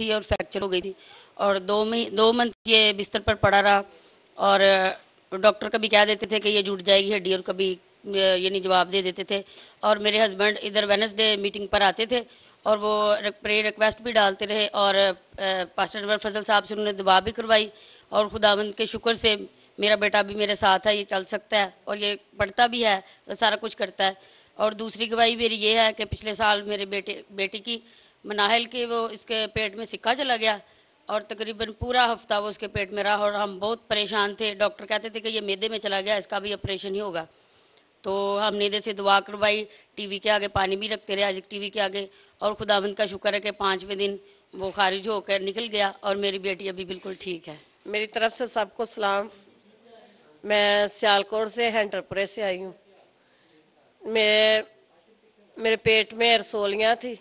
थी और फ्रैक्चर हो गई थी और दो मही दो मंथ ये बिस्तर पर पड़ा रहा और डॉक्टर कभी कह देते थे कि ये जुट जाएगी हड्डी और कभी यानी जवाब दे देते थे और मेरे हस्बैंड इधर वेनसडे मीटिंग पर आते थे और वो प्रे रिक्वेस्ट भी डालते रहे और पास्टर अनवर फजल साहब से उन्होंने दुआ भी करवाई और खुदावंद के शुक्र से मेरा बेटा भी मेरे साथ है ये चल सकता है और ये पढ़ता भी है सारा कुछ करता है और दूसरी गवाही मेरी ये है कि पिछले साल मेरे बेटे बेटी की मनाहल के वो इसके पेट में सिक्का चला गया और तकरीबन पूरा हफ्ता वो उसके पेट में रहा और हम बहुत परेशान थे डॉक्टर कहते थे कि ये मैदे में चला गया इसका भी ऑपरेशन ही होगा तो हम नीदे से दुआ करवाई टीवी के आगे पानी भी रखते रहे आज टीवी के आगे और खुदावंद का शुक्र है कि पाँचवें दिन वो खारिज होकर निकल गया और मेरी बेटी अभी बिल्कुल ठीक है मेरी तरफ से सबको सलाम मैं सियालकोट से हैंटरपुरे से आई हूँ मैं मेरे पेट में रसोलियाँ थी